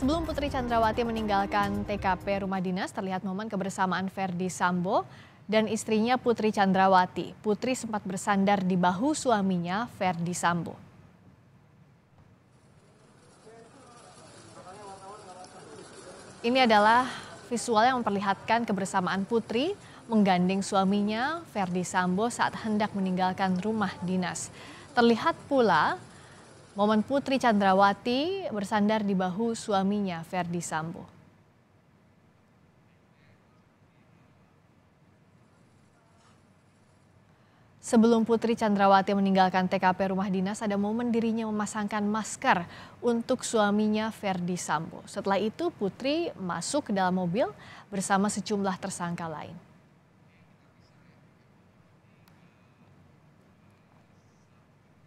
Sebelum Putri Chandrawati meninggalkan TKP rumah dinas, terlihat momen kebersamaan Ferdi Sambo dan istrinya Putri Chandrawati. Putri sempat bersandar di bahu suaminya Ferdi Sambo. Ini adalah visual yang memperlihatkan kebersamaan Putri menggandeng suaminya Ferdi Sambo saat hendak meninggalkan rumah dinas. Terlihat pula Momen Putri Chandrawati bersandar di bahu suaminya Ferdi Sambo. Sebelum Putri Chandrawati meninggalkan TKP rumah dinas, ada momen dirinya memasangkan masker untuk suaminya Ferdi Sambo. Setelah itu Putri masuk ke dalam mobil bersama sejumlah tersangka lain.